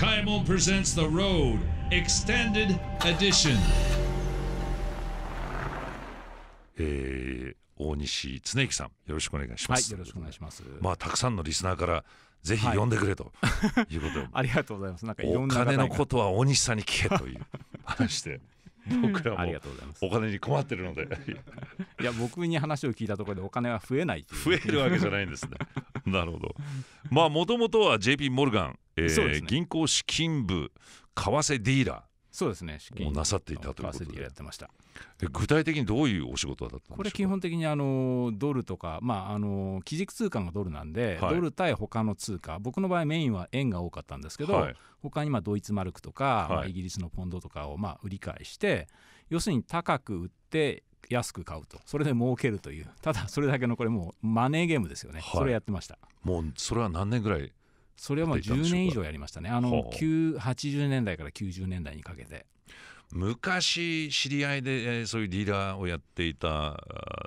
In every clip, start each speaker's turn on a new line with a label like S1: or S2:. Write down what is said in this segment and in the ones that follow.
S1: Kaimon presents The Road Extended Edition えー、大西常之さんよろしくお願いします、はい、よろしくお願いしますまあたくさんのリスナーからぜひ呼んでくれと
S2: いうこと ありがとうございますなんかお金のことは大西さんに聞けという話で僕らもお金に困ってるのでいや僕に話を聞いたところでお金は増えない増えるわけ
S1: じゃないんですね なるほどまあもともとは JP モルガン、えーね、銀行資金部為替ディーラー
S2: そうですね資金なさっていたということで
S1: やってました具体的にどういうお仕事だったこ
S2: れ基本的にあのドルとか、まあ、あの基軸通貨がドルなんで、はい、ドル対他の通貨僕の場合メインは円が多かったんですけど、はい、他にまあドイツマルクとか、はい、まあ、イギリスのポンドとかをまあ売り買いして要するに高く売って安く買うとそれで儲けるというただそれだけのこれもうマネーゲームですよね、それやってましたもうそれは何年ぐらいそれはもう10年以上やりましたねあの80年代から90年代にかけて昔
S1: 知り合いでそういうディーラーをやっていた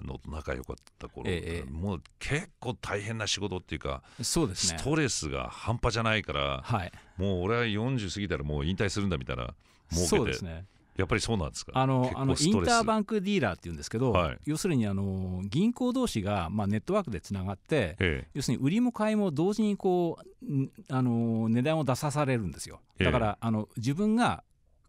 S1: のと仲良かった頃、ええ、もう結構大変な仕事っていうかそうです、ね、ストレスが半端じゃないから、はい、もう俺は40過ぎたらもう引退するんだみたいな儲けてですねやっぱりそうなんで
S2: すかあのあのインターバンクディーラーっていうんですけど、はい、要するにあの銀行同士が、まあ、ネットワークでつながって、ええ、要するに売りも買いも同時にこうあの値段を出さされるんですよだから、あの自分が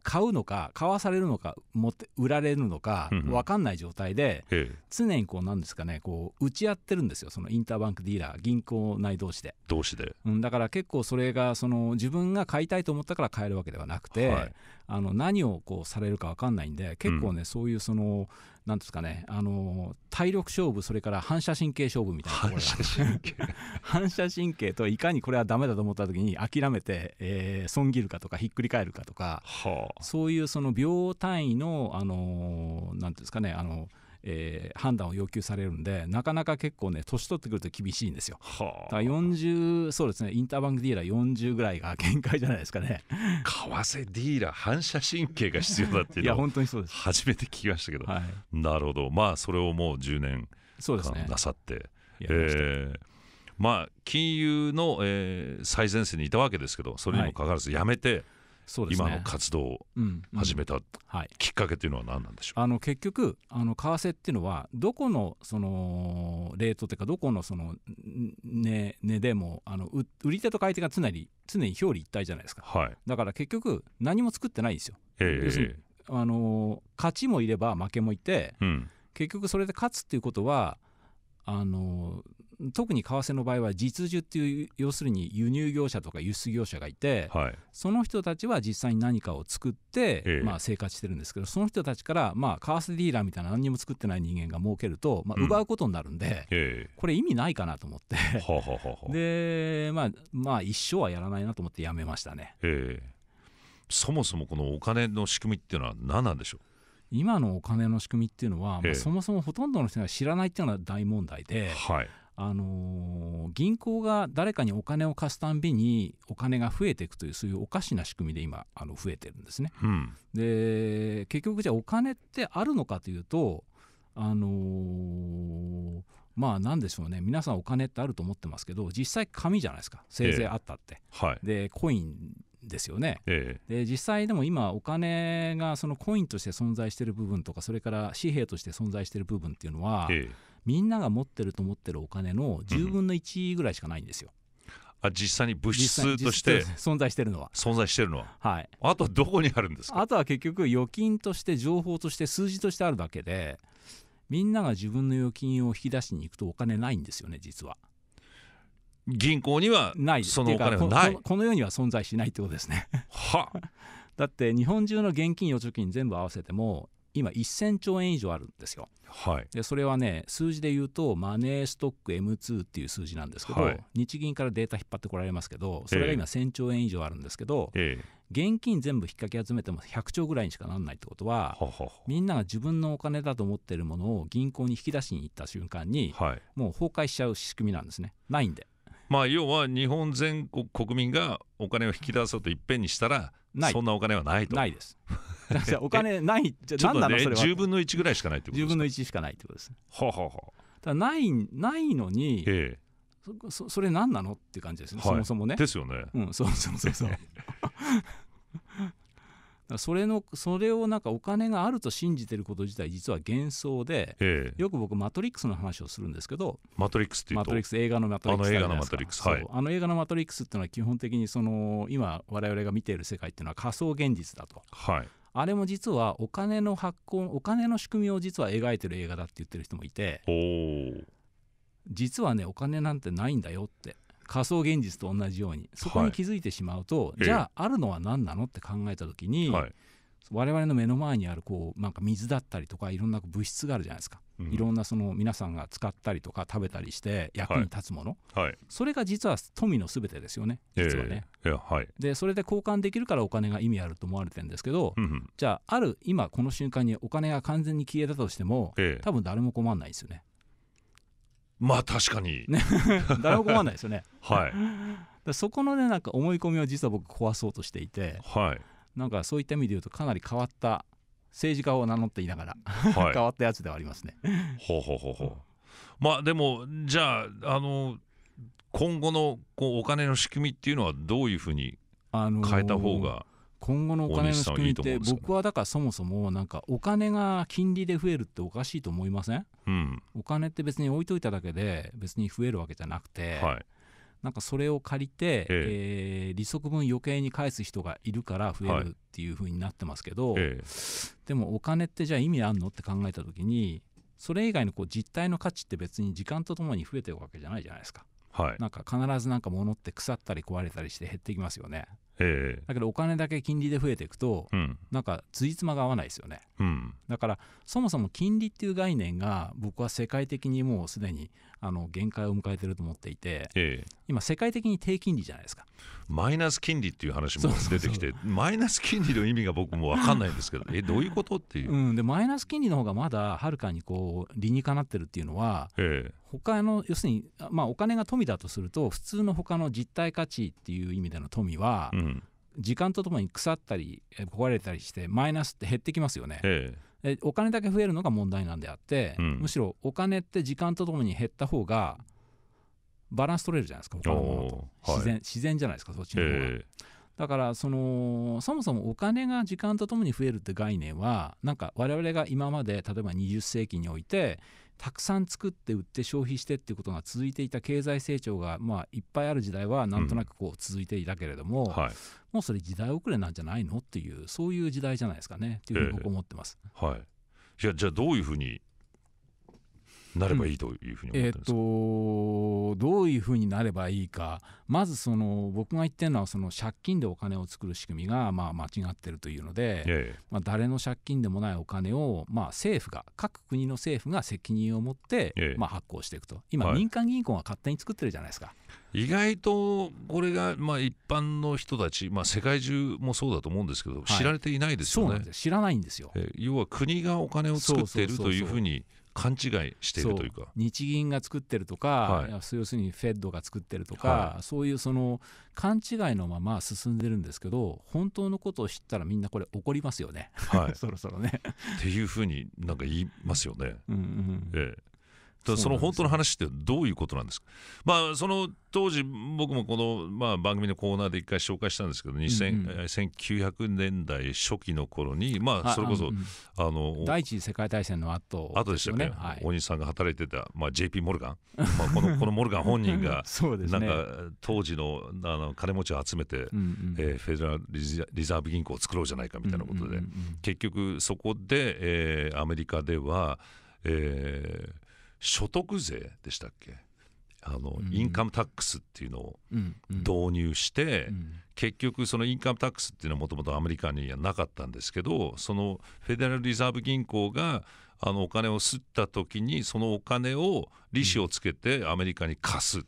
S2: 買うのか買わされるのか持って売られるのか分かんない状態で、常にこうなんですかねこう打ち合ってるんですよそのインターバンクディーラー銀行内同士で同士で、うん、だから結構それがその自分が買いたいと思ったから買えるわけではなくて、はい、あの何をこうされるか分かんないんで結構ね、うん、そういうそのなんですかねあの体力勝負それから反射神経勝負みたいなところ 反射神経といかにこれはダメだと思った時に諦めて、えー、損切るかとかひっくり返るかとか、はあ、そういうその秒単位のあのなんですかねあの、うんえー、判断を要求されるんでなかなか結構ね年取ってくると厳しいんですよ、はあ、だから40そうですねインターバンクディーラー40ぐらいが限界じゃないですかね為替ディーラー反射神経が必要だっていうの いや本当
S1: にそうです初めて聞きましたけど、はい、なるほどまあそれをもう10年間なさって、えまあ金融の、えー、最前線にいたわけですけどそれにもかかわらずやめて、そうですね、今の活動を始めたきっかけというのは何なんで
S2: しょう、うんうんはい、あの結局あの為替っていうのはどこのそのレートというかどこのその値、ね、でもあの売り手と買い手が常に常に表裏一体じゃないですか、はい、だから結局何も作ってないんですよ。えー、あの勝ちもいれば負けもいて、うん、結局それで勝つっていうことはあの特に為替の場合は実需っていう要するに輸入業者とか輸出業者がいて、はい、その人たちは実際に何かを作って、ええ、まあ、生活してるんですけどその人たちから、まあ、為替ディーラーみたいな何にも作ってない人間が儲けると、まあ、奪うことになるんで、うんえ、これ意味ないかなと思ってで、まあ、まあ一生はやらないなと思ってやめましたね、
S1: そもそもこのお金の仕組みっていうのは何なんでしょう
S2: 今のお金の仕組みっていうのは、まあ、そもそもほとんどの人が知らないっていうのが大問題で、はい、あの銀行が誰かにお金を貸すたんびにお金が増えていくというそういうおかしな仕組みで今あの増えてるんですね。うん、で結局じゃあお金ってあるのかというとあのー、まあ何でしょうね皆さんお金ってあると思ってますけど実際紙じゃないですかせいぜいあったって、えーはい、でコインですよね、えー、で実際でも今お金がそのコインとして存在している部分とかそれから紙幣として存在している部分っていうのは、えーみんなが持ってると思ってるお金の10分の1ぐらいしかないんですよ。あ実際に物質として存在してるのは存在してるのははいあとはどこにあるんですかあとは結局預金として情報として数字としてあるだけでみんなが自分の預金を引き出しに行くとお金ないんですよね実は銀行にはないそのお金はないこの世には存在しないってことですねは だって日本中の現金預貯金全部合わせても今1000兆円以上あるんですよ。はい、でそれはね数字で言うとマネーストック M2 っていう数字なんですけど、はい、日銀からデータ引っ張ってこられますけどそれが今1000兆円以上あるんですけど、えー、現金全部引っ掛け集めても100兆ぐらいにしかならないってことはみんなが自分のお金だと思ってるものを銀行に引き出しに行った瞬間に、はい、もう崩壊しちゃう仕組みなんですねないんで。
S1: まあ要は日本全国国民がお金を引き出そうといっぺんにしたらそんなお金はないとないです
S2: お金ない じゃ何なのそれは10分の1ぐらいしかないってことですか10分の1しかないってことですはははだないないのに、ええ、そそれ何なのって感じですね、はい、そもそもねですよねうんそうそうそうそう それのそれをなんかお金があると信じてること自体実は幻想で、ええ、よく僕マトリックスの話をするんですけどマトリックスっていうとマトリックス映画のマトリックスあの映画のマトリックス、はい、あの映画のマトリックスっていうのは基本的にその今我々が見ている世界っていうのは仮想現実だと、はい、あれも実はお金の発行お金の仕組みを実は描いてる映画だって言ってる人もいて実はねお金なんてないんだよって仮想現実と同じようにそこに気づいてしまうと、はい、じゃああるのは何なのって考えた時に、はい、我々の目の前にあるこうなんか水だったりとかいろんな物質があるじゃないですか、うん、いろんなその皆さんが使ったりとか食べたりして役に立つもの、はい、それが実は富のすべてですよね実はね、えー、はい、でそれで交換できるからお金が意味あると思われてるんですけど、うんじゃあある今この瞬間にお金が完全に消えたとしても、えー、多分誰も困んないですよね
S1: まあ確かに、ね、
S2: 誰も困らないですよねはい そこのねなんか思い込みは実は僕壊そうとしていて、はい、なんかそういった意味で言うとかなり変わった政治家を名乗っていながら、はい、変わったやつではありますねほうほうほうほう、まあでも
S1: じゃああの今後のこうお金の仕組みっていうのはどういうふう
S2: に変えた方が、あのー今後のお金の仕組みって僕はだからそもそもなんかお金が金利で増えるっておかしいと思いません、うん、お金って別に置いといただけで別に増えるわけじゃなくて、はい、なんかそれを借りて、えええー、利息分余計に返す人がいるから増えるっていうふうになってますけど、はいでもお金ってじゃあ意味あんのって考えた時にそれ以外のこう実体の価値って別に時間とともに増えてるわけじゃないじゃないですか。はい、なんか必ずなんか物って腐ったり壊れたりして減ってきますよね。えー、だけどお金だけ金利で増えていくと、うん、なんかついつまが合わないですよね、うん、だからそもそも金利っていう概念が僕は世界的にもうすでにあの限界を迎えてると思っていて、えー、今世界的に低金利じゃないですかマイナス
S1: 金利っていう話も出てきてマイナス金利の意味が僕も分かんないんですけどえどういうことっていう、
S2: うん、でマイナス金利の方がまだはるかにこう理にかなってるっていうのは、えー、他の要するに、まあ、お金が富だとすると普通の他の実体価値っていう意味での富は、うん、時間とともに腐ったり壊れたりしてマイナスって減ってきますよね。ええ、お金だけ増えるのが問題なんであって、うん、むしろお金って時間とともに減った方がバランス取れるじゃないですか他のものと自然はい、自然じゃないですかそっちの方が、えだからそのそもそもお金が時間とともに増えるって概念はなんか我々が今まで例えば20世紀においてたくさん作って売って消費してっていうことが続いていた経済成長がまあいっぱいある時代はなんとなくこう続いていたけれども、うんはい、もうそれ時代遅れなんじゃないのっていうそういう時代じゃないですかねっていうふうに僕思ってます。
S1: えー、はい、いやじゃあどういうふうになればいいというふうに思ってます、うん、え
S2: ー、とどういうふうになればいいかまずその僕が言ってるのはその借金でお金を作る仕組みがまあ間違ってるというので、えまあ、誰の借金でもないお金をまあ政府が各国の政府が責任を持ってまあ発行していくと今、民間銀行が勝手に作ってるじゃないですか。はい
S1: 意外とこれがまあ一般の人たち、まあ、世界中もそうだと思うんですけど、知られていないですよね、
S2: 知らないんですよ、要は国がお金を作っているというふうに
S1: 勘違い
S2: しているというか日銀が作ってるとか、はい、要するにフェッドが作ってるとか、はい、そういうその勘違いのまま進んでるんですけど本当のことを知ったらみんなこれ怒りますよね、はい、そろそろね。
S1: っていうふうになんか言いますよね。
S2: うんうんええその本当
S1: の話ってどういうことなんですか、まあ、その当時僕もこの、まあ、番組のコーナーで一回紹介したんですけど、うんうん、1900年代初期の頃に、まあ、それこそ、あの第
S2: 一次世界大戦の後、ね、後でしたっけ、はい、
S1: 大西さんが働いてた、まあ、JP モルガン、まあ、このこのモルガン本人が そうでね、なんか当時のあの金持ちを集めて、うんうん、えー、フェデラルリザーブ銀行を作ろうじゃないかみたいなことで、うんうんうんうん、結局そこで、えー、アメリカでは、えー、所得税でしたっけあの、インカムタックスっていうのを導入して、結局そのインカムタックスっていうのはもともとアメリカにはなかったんですけどそのフェデラルリザーブ銀行があのお金をすった時にそのお金を利子をつけてアメリカに貸す。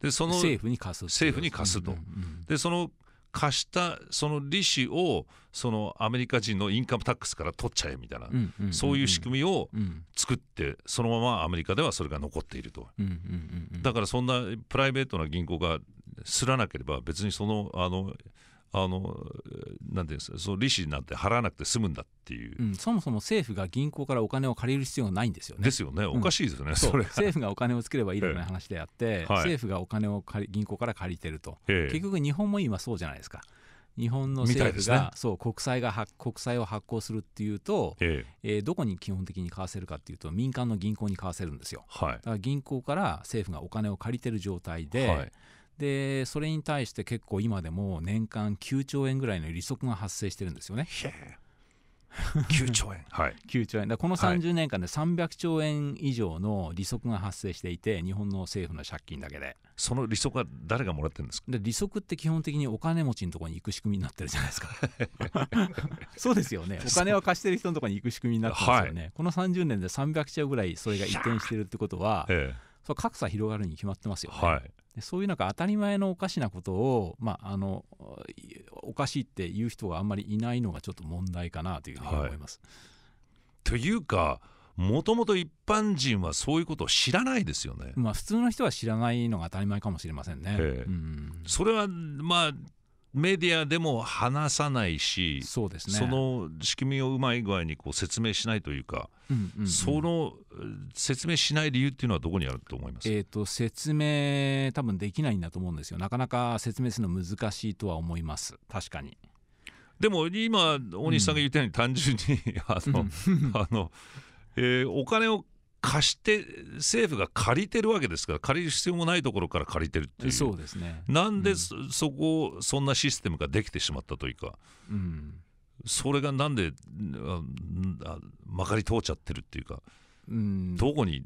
S1: でその政府に貸す政府に貸すと、でその貸したその利子をそのアメリカ人のインカムタックスから取っちゃえみたいな、そういう仕組みを作って、そのままアメリカではそれが残っていると、だからそんなプライベートな銀行がすらなければ別にそのあのあのなんていうんですかその利子なんて払わなくて済むんだっ
S2: ていう、うん、そもそも政府が銀行からお金を借りる必要ないんですよね。ですよ
S1: ね、おかしいですよね、うん、それ政府
S2: がお金を作ればいいという話であって、はい、政府がお金を借り銀行から借りてると、結局、日本も今そうじゃないですか。日本の政府が、ね、そう国債が国債を発行するっていうと、えええー、どこに基本的に買わせるかっていうと民間の銀行に買わせるんですよ、はい、だから銀行から政府がお金を借りてる状態で、はいでそれに対して結構今でも年間9兆円ぐらいの利息が発生してるんですよね。9兆円、はい、9兆円だこの30年間で300兆円以上の利息が発生していて、日本の政府の借金だけでその利息は誰がもらってるんですかで利息って基本的にお金持ちのところに行く仕組みになってるじゃないですか そうですよねお金を貸してる人のところに行く仕組みになってますよね、はい、この30年で300兆ぐらいそれが移転してるってことは、ええ、そ格差広がるに決まってますよね。はいでそういうなんか当たり前のおかしなことを、まあ、あのおかしいって言う人があんまりいないのがちょっと問題かなというふうに思います。はい、というかもともと一般人はそういうことを知らないですよね。まあ普通の人は知らないのが当たり前かもしれませんね。うん、それはまあ
S1: メディアでも話さないしそうです、ね、その仕組みをうまい具合にこう説明しないというか、うんうんうん、その説明しない理由っていうのはどこにあると思います、え
S2: ーと、説明多分できないんだと思うんですよなかなか説明するの難しいとは思います確かに。
S1: でも今大西さんが言ったように単純に、うん、あの、あのえー、お金を貸して政府が借りてるわけですから借りる必要もないところから借りてるっていうそうですねなんでそうん、そこそんなシステムができてしまったというか、うん、それがなんでまかり通っちゃってるっていうか、うん、どこに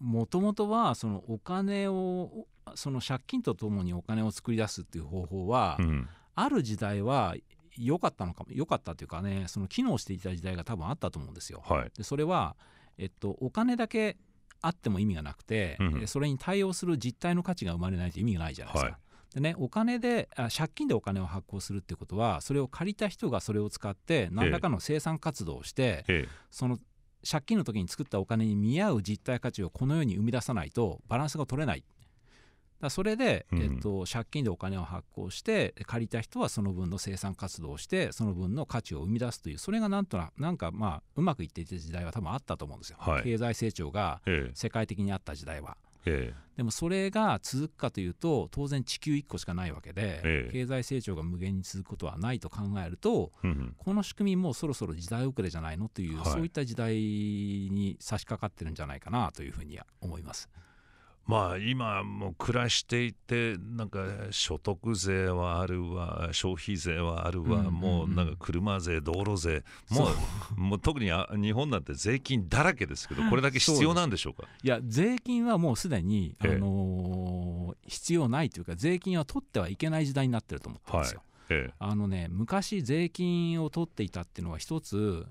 S2: もともとはそのお金をその借金とともにお金を作り出すっていう方法は、うん、ある時代は良かったのかも良かったというかねその機能していた時代が多分あったと思うんですよ。はい、でそれはえっと、お金だけあっても意味がなくて、うん、それに対応する実態の価値が生まれないと意味がないじゃないですか。はいでね、お金であ借金でお金を発行するってことはそれを借りた人がそれを使って何らかの生産活動をして、ええ、その借金の時に作ったお金に見合う実体価値をこのように生み出さないとバランスが取れないだそれで、えっと、借金でお金を発行して借りた人はその分の生産活動をしてその分の価値を生み出すというそれがなんとななんかまあうまくいっていた時代は多分あったと思うんですよ、はい、経済成長が世界的にあった時代は。ええ、でもそれが続くかというと当然地球1個しかないわけで、え、経済成長が無限に続くことはないと考えると、うんこの仕組みもそろそろ時代遅れじゃないのという、はい、そういった時代に差し掛かってるんじゃないかなというふうに思います。
S1: まあ今も暮らしていてなんか所得税はあるわ消費税はあるわ、もうなんか車税道路税もう もう特にあ日本なんて税金だらけですけどこれだけ必要なんでしょうか
S2: いや税金はもうすでに、あのー、必要ないというか税金は取ってはいけない時代になってると思ってますよ。はい、あのね昔税金を取っていたっていうのは一つ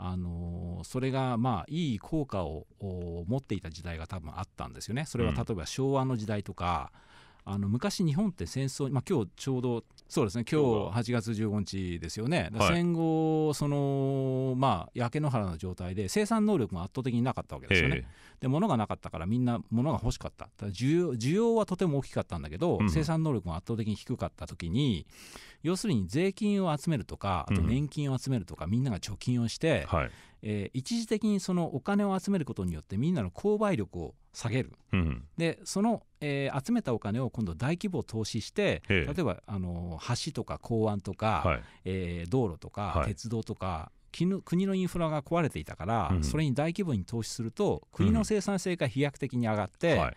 S2: あのそれがまあいい効果を持っていた時代が多分あったんですよね。それは例えば昭和の時代とか、うんあの昔日本って戦争まあ、今日ちょうどそうですね今日8月15日ですよね、はい、戦後そのまあ焼け野原の状態で生産能力が圧倒的になかったわけですよね、で物がなかったからみんな物が欲しかった需要需要はとても大きかったんだけど、うん、生産能力が圧倒的に低かった時に要するに税金を集めるとかあと年金を集めるとか、うん、みんなが貯金をして、はい、えー、一時的にそのお金を集めることによってみんなの購買力を下げる、うん、でその、えー、集めたお金を今度大規模投資して例えばあの橋とか港湾とか、はい、えー、道路とか、はい、鉄道とか国のインフラが壊れていたから、うん、それに大規模に投資すると国の生産性が飛躍的に上がって、うんはい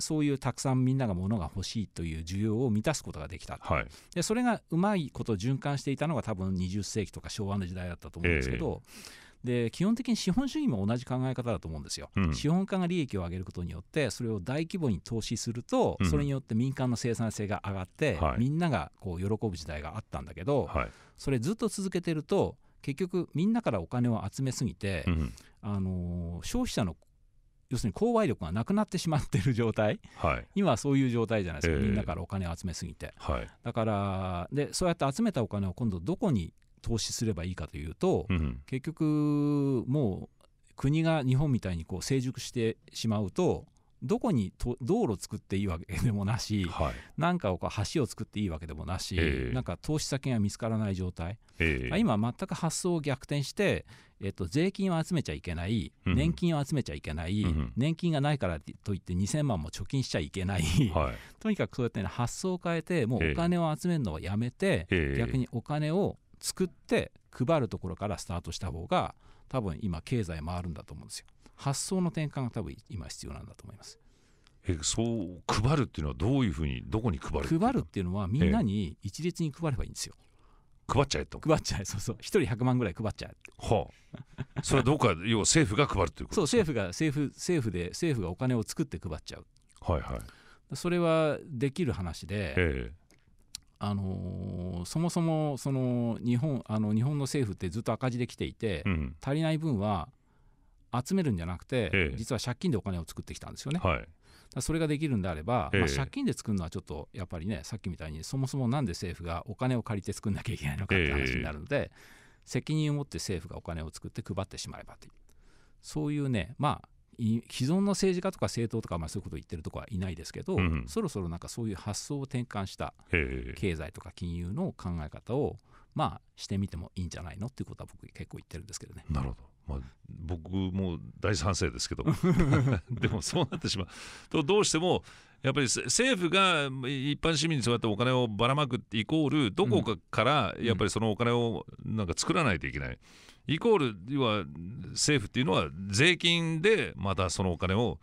S2: そういうたくさんみんなが物が欲しいという需要を満たすことができた、はい、でそれがうまいこと循環していたのが多分20世紀とか昭和の時代だったと思うんですけど、えで基本的に資本主義も同じ考え方だと思うんですよ、うん、資本家が利益を上げることによってそれを大規模に投資すると、うん、それによって民間の生産性が上がって、はい、みんながこう喜ぶ時代があったんだけど、はい、それずっと続けてると結局みんなからお金を集めすぎて、うん、あの消費者の要するに購買力がなくなってしまってる状態、はい、今はそういう状態じゃないですか、えー、みんなからお金を集めすぎて、はい、だからでそうやって集めたお金を今度どこに投資すればいいかというと、うん、結局もう国が日本みたいにこう成熟してしまうとどこにと道路作っていいわけでもなし、はい、なんかをこう橋を作っていいわけでもなし、えー、なんか投資先が見つからない状態、えー、今全く発想を逆転して、えっと、税金を集めちゃいけない、年金を集めちゃいけない、うん、年金がないからといって2000万も貯金しちゃいけない、はい、とにかくそうやって、ね、発想を変えてもうお金を集めるのはやめて、えー、逆にお金を作って配るところからスタートした方が多分今経済回るんだと思うんですよ発想の転換が多分今必要なんだと思いますえそう配るっていうのはどういうふうにどこに配る配るっていうのはみんなに一律に配ればいいんですよ、配っちゃえと配っちゃえそうそう1人100万ぐらい配っちゃえはあそれはどうか 要は政府が配るということ、そう政府が政府政府で政府がお金を作って配っちゃうはいはいそれはできる話で、ええ、あのー、そもそもその日本あの日本の政府ってずっと赤字できていて、うん、足りない分は集めるんじゃなくて、ええ、実は借金でお金を作ってきたんですよね。はい、それができるんであれば、まあ、借金で作るのはちょっとやっぱりねさっきみたいにそもそもなんで政府がお金を借りて作んなきゃいけないのかって話になるので、責任を持って政府がお金を作って配ってしまえばというそういうねまあ既存の政治家とか政党とか、まあ、そういうことを言ってるとこはいないですけど、うん、そろそろなんかそういう発想を転換した経済とか金融の考え方を、まあ、してみてもいいんじゃないのっていうことは僕結構言ってるんですけどね。なるほどまあ、
S1: 僕も大賛成ですけど でもそうなってしまうとどうしてもやっぱり政府が一般市民にそうやってお金をばらまくってイコールどこかからやっぱりそのお金をなんか作らないといけないイコール要は政府っていうのは税金でまたそのお金を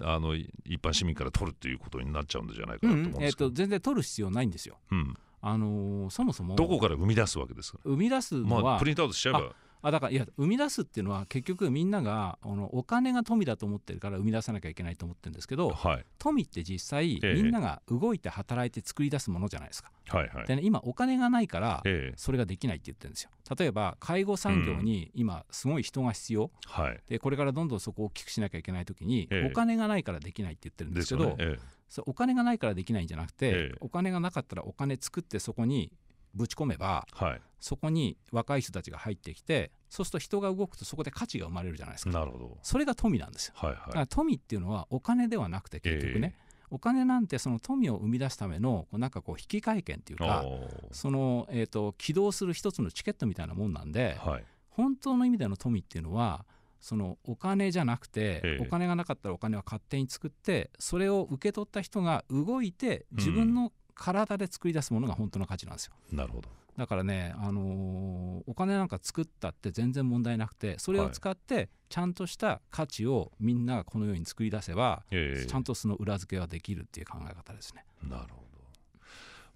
S1: あの一般市民から取るっていうことになっちゃうんじゃないかなと思うんです、うん、えー、と
S2: 全然取る必要ないんですよ、うん、あのー、そもそもどこか
S1: ら生み出すわけですか、生み出すまあ、プリントアウトしちゃえば
S2: あだからいや生み出すっていうのは結局みんながあのお金が富だと思ってるから生み出さなきゃいけないと思ってるんですけど、はい、富って実際、みんなが動いて働いて作り出すものじゃないですか。はいはい、で、ね、今お金がないからそれができないって言ってるんですよ。例えば介護産業に今すごい人が必要、うん、でこれからどんどんそこを大きくしなきゃいけない時に、お金がないからできないって言ってるんですけど。そお金がないからできないんじゃなくて、ええ、お金がなかったらお金作ってそこにぶち込めば、はい、そこに若い人たちが入ってきてそうすると人が動くとそこで価値が生まれるじゃないですかなるほどそれが富なんですよ、はいはい、だから富っていうのはお金ではなくて結局ね、えーお金なんてその富を生み出すためのなんかこう引き換え券っていうかそのえと起動する一つのチケットみたいなもんなんで、はい、本当の意味での富っていうのはそのお金じゃなくてお金がなかったらお金は勝手に作ってそれを受け取った人が動いて自分の体で作り出すものが本当の価値なんですよ。なるほどだからね、あのー、お金なんか作ったって全然問題なくてそれを使ってちゃんとした価値をみんながこのように作り出せば、はい、ちゃんとその裏付けはできるっていう考え方ですね。なるほど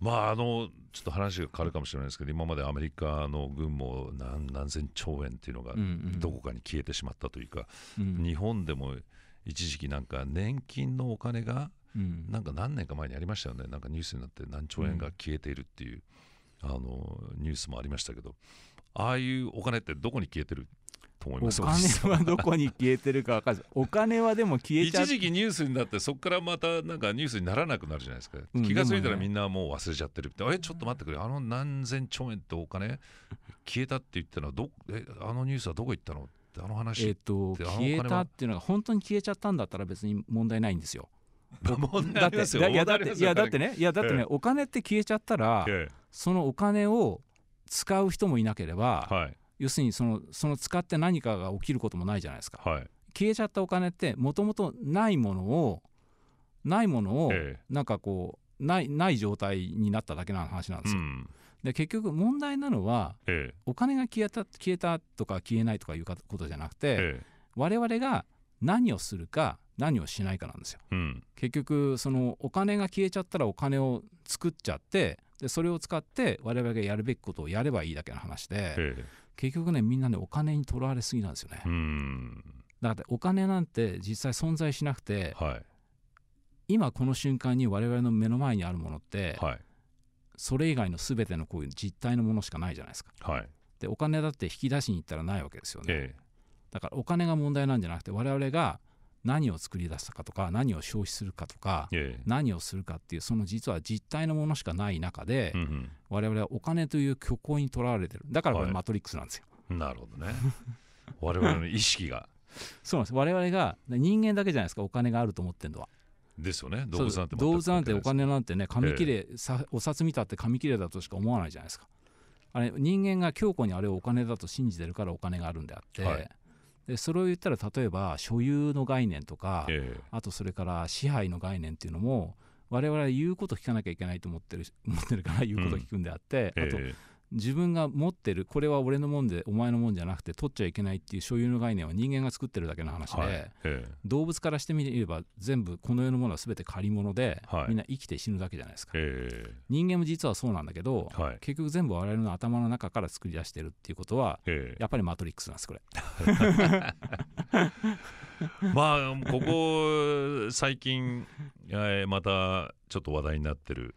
S1: まあ、あのちょっと話が変わるかもしれないですけど今までアメリカの軍も何何千兆円っていうのがどこかに消えてしまったというか、うんうん、日本でも一時期なんか年金のお金がなんか何年か前にありましたよねなんかニュースになって何兆円が消えているっていう。うんあのニュースもありましたけどああいうお金ってどこに消えてると思いますお金
S2: はどこに消えてるか分かんない お金はでも消えちゃう一時期
S1: ニュースになってそこからまたなんかニュースにならなくなるじゃないですか、うん、気が付いたらみんなもう忘れちゃってるって、ね、えちょっと待ってくれあの何千兆円ってお金消えたって言ったのはどえあのニュースはどこ行ったのってあ
S2: の話えっと消えたっていうのが本当に消えちゃったんだったら別に問題ないんですよ だっていやだってねいやだってね、お金って消えちゃったら、ええそのお金を使う人もいなければ、はい、要するにそのその使って何かが起きることもないじゃないですか、はい、消えちゃったお金ってもともとないものをないものをなんかこう、ないない状態になっただけの話なんですよ。うん、で結局問題なのは、え、お金が消えた消えたとか消えないとかいうことじゃなくて、我々が何をするか何をしないかなんですよ、うん、結局そのお金が消えちゃったらお金を作っちゃってでそれを使って我々がやるべきことをやればいいだけの話で、え結局ねみんなねお金にとらわれすぎなんですよね。だってお金なんて実際存在しなくて、はい、今この瞬間に我々の目の前にあるものって、はい、それ以外の全てのこういう実体のものしかないじゃないですか。はい、でお金だって引き出しに行ったらないわけですよね。え、だからお金が問題なんじゃなくて我々が何を作り出したかとか何を消費するかとか、何をするかっていうその実は実体のものしかない中で、うんうん、我々はお金という虚構にとらわれてるだからこれマトリックスなんですよ、はい、なるほどね 我々の意識がそうなんです我々が人間だけじゃないですかお金があると思ってるのはですよね動物なんて動物なんてお金なんてね紙切れ、えー、お札見たって紙切れだとしか思わないじゃないですかあれ人間が強固にあれをお金だと信じてるからお金があるんであって、はいでそれを言ったら例えば所有の概念とか、えー、あとそれから支配の概念っていうのも我々は言うこと聞かなきゃいけないと思ってる 思ってるから言うこと聞くんであって、うん、あと、自分が持ってるこれは俺のもんでお前のもんじゃなくて取っちゃいけないっていう所有の概念は人間が作ってるだけの話で、はい動物からしてみれば全部この世のものは全て借り物で、はい、みんな生きて死ぬだけじゃないですか、え、人間も実はそうなんだけど、はい、結局全部我々の頭の中から作り出してるっていうことは、やっぱりマトリックスなんですこれ。
S1: まあここ最近またちょっと話題になってる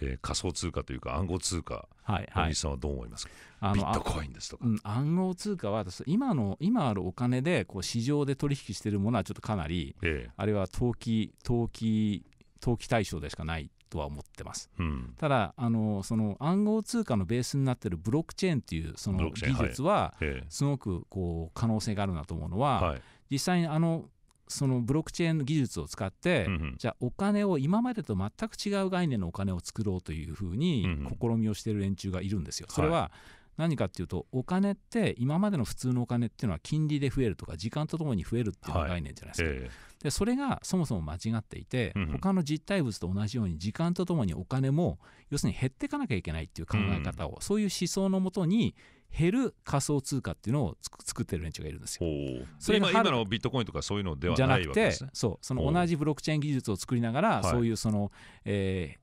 S1: えー、仮想通貨というか暗号通貨、
S2: はいはい、さんはどう思いますかあのビットコインですとか、うん、暗号通貨は今の今あるお金でこう市場で取引しているものはちょっとかなり、ええ、あれは投機投機投機対象でしかないとは思ってます、うん、ただあのその暗号通貨のベースになっているブロックチェーンというその技術はええ、すごくこう可能性があるなと思うのは、はい、実際にあのそのブロックチェーンの技術を使って、うんじゃあお金を今までと全く違う概念のお金を作ろうというふうに試みをしている連中がいるんですよ。それは何かっていうとお金って今までの普通のお金っていうのは金利で増えるとか時間とともに増えるっていう概念じゃないですか、はいえー、でそれがそもそも間違っていて、うん、他の実体物と同じように時間とともにお金も要するに減っていかなきゃいけないっていう考え方を、うん、そういう思想のもとに減る仮想通貨っていうのを作ってる連中がいるんですよ。それ今今の
S1: ビットコインとかそういうのではない、じゃなくて
S2: そうその同じブロックチェーン技術を作りながらそういうその、はい、えー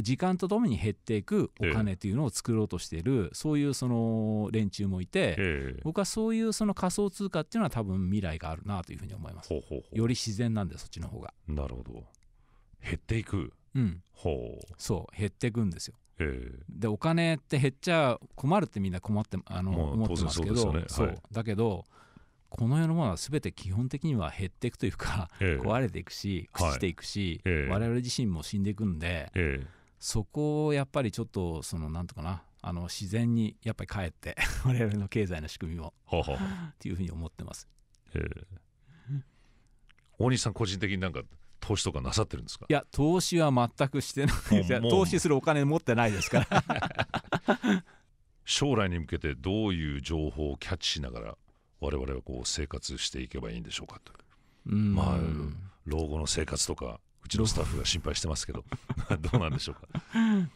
S2: 時間とともに減っていくお金というのを作ろうとしている、えそういうその連中もいて、え、僕はそういうその仮想通貨っていうのは多分未来があるなというふうに思いますより自然なんでそっちの方がなるほど減っていくうんほうそう減っていくんですよえー、でお金って減っちゃ困るってみんな困ってあの、まあ、思ってますけどそう、ねそう、だけどこの世のものは全て基本的には減っていくというか、えー、壊れていくし朽ちていくし、はい、我々自身も死んでいくんで、えそこをやっぱりちょっとそのなんとかなあの自然にやっぱり帰って 我々の経済の仕組みをははっていうふうに思ってます。えー、大西さん個人的になんか投資とかなさってるんですかいや投資は全くしてないです投資するお金持ってないですから
S1: 将来に向けてどういう情報をキャッチしながら我々はこう生活していけばいいんでしょうかと、まあ、老後の生活とかうちのスタッフが心配してますけど どうなんでしょうか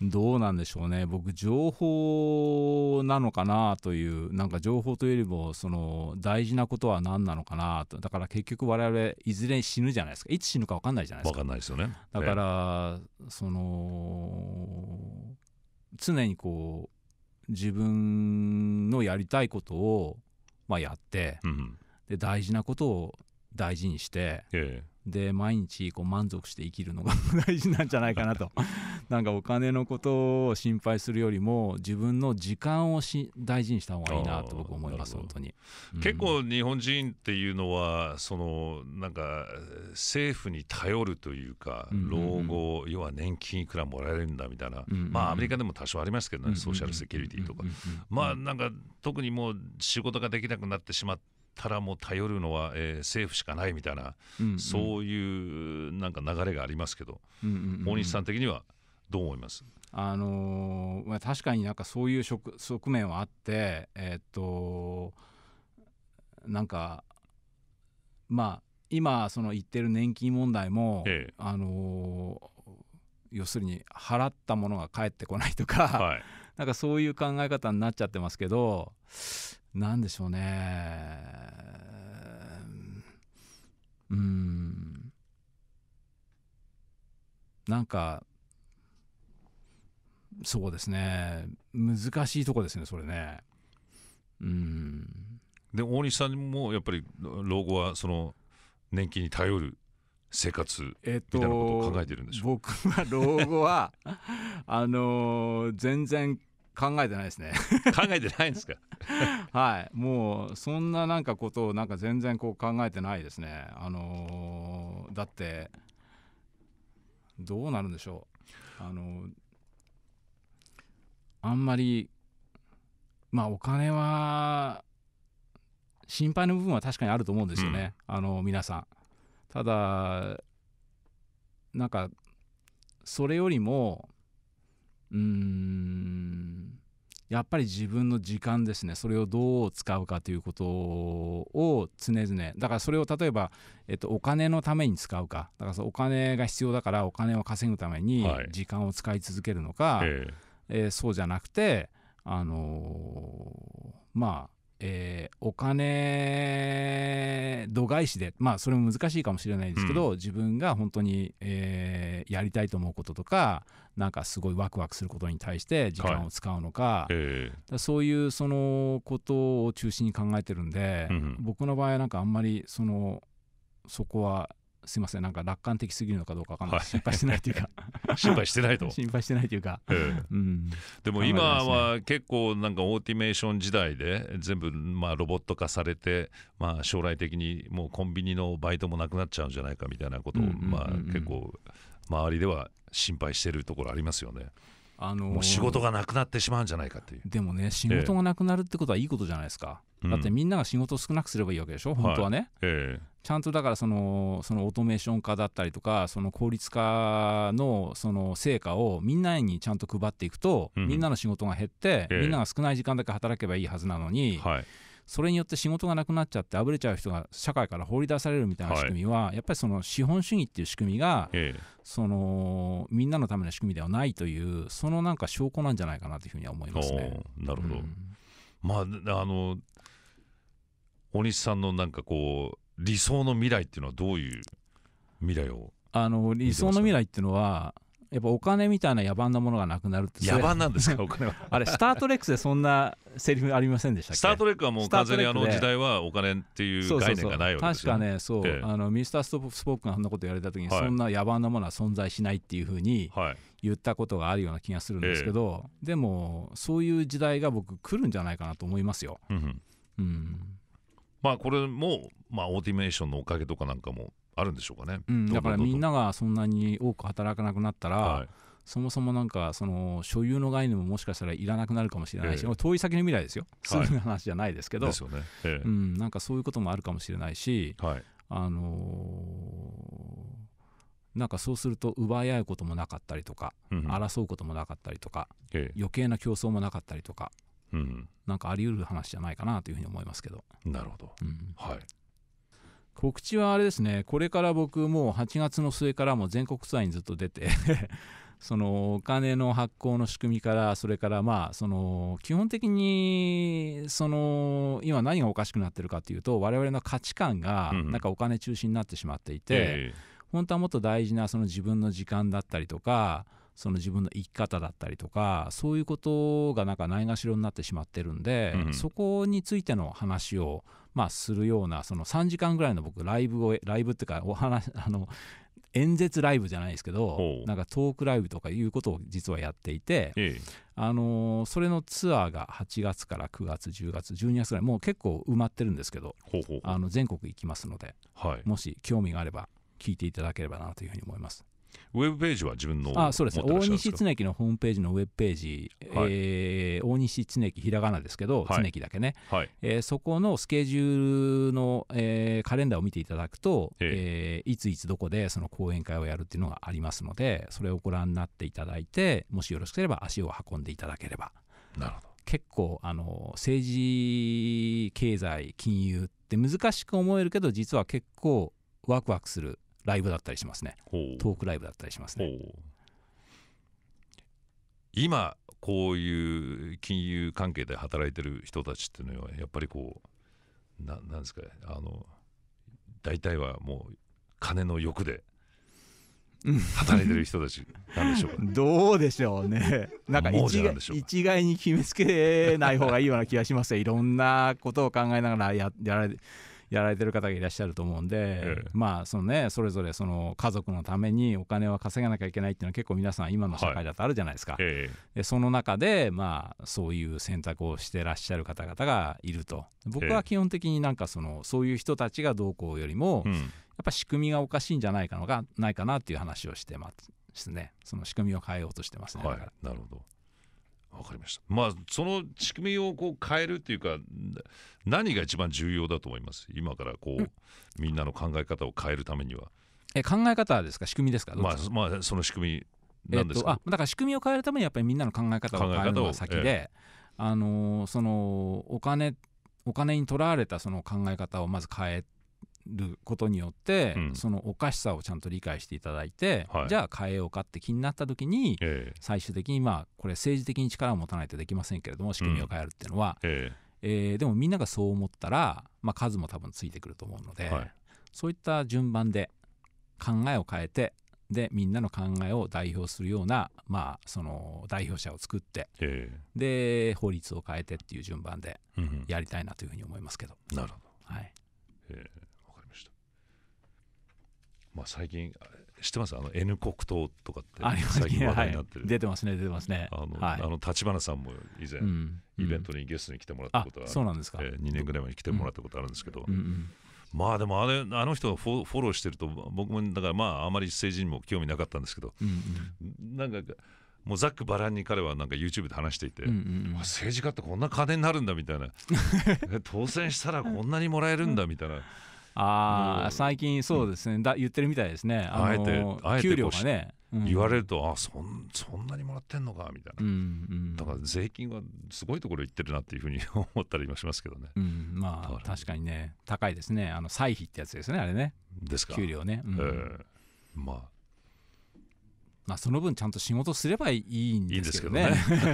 S2: どうなんでしょうね僕情報なのかなというなんか情報というよりもその大事なことは何なのかなとだから結局我々いずれ死ぬじゃないですかいつ死ぬか分かんないじゃないですか分かんないですよねだから、その常にこう自分のやりたいことを、まあ、やって、うん、で大事なことを大事にして、ええで毎日こう満足して生きるのが 大事なんじゃないかなと なんかお金のことを心配するよりも自分の時間をし大事にした方がいいなと僕思います本当に、
S1: うん、結構日本人っていうのはそのなんか政府に頼るというか、うんうんうん、老後要は年金いくらもらえるんだみたいな、うんうんうん、まあアメリカでも多少ありますけどね、うんうん、ソーシャルセキュリティとか、うんうんうん、まあなんか特にもう仕事ができなくなってしまってったらもう頼るのは、えー、政府しかないみたいな、うんうん、そういうなんか流れがありますけ
S2: ど、うんうんうん、大西さん的にはどう思いますあのー、確かになんかそういう側面はあって、えー、っとなんかまあ今その言ってる年金問題も、ええ、あのー、要するに払ったものが返ってこないとか、はい、なんかそういう考え方になっちゃってますけど何でしょうねうんなんかそうですね難しいとこですねそれねうんで大西さんもやっぱり
S1: 老後はその年金に頼る生活みたいなことを考えてるんでしょう、
S2: えっと、僕は老後は あのー、全然考えてないですね 考えてないんですか はいもうそんななんかことをなんか全然こう考えてないですねあのー、だってどうなるんでしょうあのー、あんまりまあお金は心配の部分は確かにあると思うんですよね、うん、あの皆さんただなんかそれよりもやっぱり自分の時間ですねそれをどう使うかということを常々だからそれを例えば、えっと、お金のために使うかだからそお金が必要だからお金を稼ぐために時間を使い続けるのか、はい、えー、えー、そうじゃなくてあのー、まあえー、お金度外視で、まあ、それも難しいかもしれないですけど、うん、自分が本当に、えー、やりたいと思うこととか、なんかすごいワクワクすることに対して時間を使うのかはいえー、そういうそのことを中心に考えてるんで、うん、僕の場合はなんかあんまりそのそこはすいませんなんか楽観的すぎるのかどうか分かんない、はい、心配してないというか 心配してないと 心配してないというか、えー、うん、
S1: でも今は結構なんかオーティメーション時代で全部まあロボット化されて、まあ、将来的にもうコンビニのバイトもなくなっちゃうんじゃないかみたいなことを、まあ結構周りでは心配してるところありますよね。
S2: あのー、もう仕事がなくなってしまうんじゃないかっていうでもね仕事がなくなるってことはいいことじゃないですか、えだってみんなが仕事を少なくすればいいわけでしょ、うん、本当はね、はいえ、ちゃんとだからそのそのオートメーション化だったりとかその効率化のその成果をみんなにちゃんと配っていくと、うん、みんなの仕事が減って、みんなが少ない時間だけ働けばいいはずなのに、はいそれによって仕事がなくなっちゃってあぶれちゃう人が社会から放り出されるみたいな仕組みは、はい、やっぱりその資本主義っていう仕組みが、ええ、そのみんなのための仕組みではないというそのなんか証拠なんじゃないかなというふうには思いますね。
S1: なるほど、うん、まああの大西さんのなんかこう理想の未来っていうのはどういう未来を
S2: あの理想の未来っていうのはやっぱお金みたいな野蛮なものがなくなるって野蛮なんですか お金はあれスター・トレックスでそんなセリフありませんでしたっけスタ
S1: ー・トレックはもう完全にあの時代はお金っていう概念がないわけですよ、ね、確かねそう、ええ、あ
S2: のミスター・ストップ・スポークがそんなこと言われた時に、そんな野蛮なものは存在しないっていうふうに言ったことがあるような気がするんですけど、え、でもそういう時代が僕来るんじゃないかなと思いますよ、うん、うん、まあこ
S1: れも、まあ、オーティメーションのおかげとかなんかもあるんでしょうかね、うん、だからみん
S2: ながそんなに多く働かなくなったら、はい、そもそもなんかその所有の概念ももしかしたらいらなくなるかもしれないし、ええ、遠い先の未来ですよ、はい、すぐの話じゃないですけど、うん、なんかそういうこともあるかもしれないし、はい、あのーなんかそうすると奪い合うこともなかったりとか、うん、争うこともなかったりとか、ええ、余計な競争もなかったりとか、うん、なんかあり得る話じゃないかなというふうに思いますけど。なるほど、うん、はい告知はあれですね、これから僕もう8月の末からも全国ツアーにずっと出て そのお金の発行の仕組みから、それからまあ、その基本的に、その今何がおかしくなってるかというと、我々の価値観がなんかお金中心になってしまっていて、本当はもっと大事なその自分の時間だったりとか、その自分の生き方だったりとかそういうことがなんかないがしろになってしまってるんで、うん、そこについての話を、まあ、するようなその3時間ぐらいの僕ライブをライブっていうかお話 あの演説ライブじゃないですけどなんかトークライブとかいうことを実はやっていて、ええ、あのそれのツアーが8月から9月10月12月ぐらいもう結構埋まってるんですけどあの全国行きますので、はい、もし興味があれば聞いていただければなというふうに思います。ウェブページは自分のあそうです大西常記のホームページのウェブページ、はい、えー、大西常記ひらがなですけど、はい、常記だけね、はいえー、そこのスケジュールの、えー、カレンダーを見ていただくと、えー、いついつどこでその講演会をやるっていうのがありますのでそれをご覧になっていただいてもしよろしければ足を運んでいただければなるほど結構あの政治経済金融って難しく思えるけど実は結構ワクワクするライブだったりしますねトークライブだったりしますね今こういう金
S1: 融関係で働いてる人たちっていうのはやっぱりこうななんですかあの大体はもう金の欲で働いてる人たちなんでしょう
S2: どうでしょうね なんか一概に決めつけない方がいいような気がしますよいろんなことを考えながらややられやられてる方がいらっしゃると思うんで、まあそのねそれぞれその家族のためにお金は稼がなきゃいけないっていうのは結構皆さん今の社会だとあるじゃないですか、はいええ、でその中でまあそういう選択をしてらっしゃる方々がいると僕は基本的になんかそのそういう人たちがどうこうよりも、やっぱ仕組みがおかしいんじゃないかのがないかなっていう話をしてますねその仕組みを変えようとしてますね、はい、なるほどわかりました。まあそ
S1: の仕組みをこう変えるっていうかで何が一番重要だと思います今からこう、うん、みんなの考え方を変えるためには
S2: え考え方ですか仕組みですかまあ、
S1: まあ、その仕組みなんですえー、あ
S2: だから仕組みを変えるためにやっぱりみんなの考え方を変えるのが先で、えー、あのー、そのお金お金にとらわれたその考え方をまず変えることによって、うん、そのおかしさをちゃんと理解していただいて、はい、じゃあ変えようかって気になった時に、ええ、最終的にまあこれ政治的に力を持たないとできませんけれども仕組みを変えるっていうのは、うんええー、でもみんながそう思ったら、まあ、数も多分ついてくると思うので、はい、そういった順番で考えを変えてでみんなの考えを代表するような、まあ、その代表者を作って、えー、で法律を変えてっていう順番でやりたいなというふうに思いますけど。なるほど、はいえー
S1: まあ、最近知ってますあの N 国党とかって最近話題になってる、はい、出てますね出てますねあのはい、あの立花さんも以前、うん、イベントにゲストに来てもらったことが、うん、そうなんですか、えー、2年ぐらい前に来てもらったことあるんですけど、うんうん、まあでもあれあの人がフォフォローしてると僕もだからまああまり政治にも興味なかったんですけど、うんうん、なんかもうざっくばらんに彼はなんか YouTube で話していて、うんうん、政治家ってこんな金になるんだみたいな 当選したらこんなにもらえるんだみたいな
S2: ああ、最近そうですね、だ言ってるみたいですね。あのあえて給料がね。言われる
S1: と、あそんそんなにもらってんのかみたいな、うんうん、だから税金はすごいところ行ってるなっていうふうに 思ったりもしますけどね、う
S2: ん、まあ確かにね高いですねあの歳費ってやつですねあれねですか給料ね、うん、えー、まあまあその分ちゃんと仕事すればいいんですけどねいいんですけど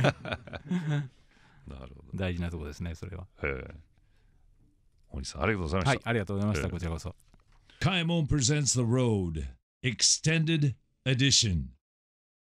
S2: ね なるほど大事なとこですねそれは、えー森さんありがとうございましたはいありがとうございました、えー、こちらこ
S1: そカイモン presents the road extended edition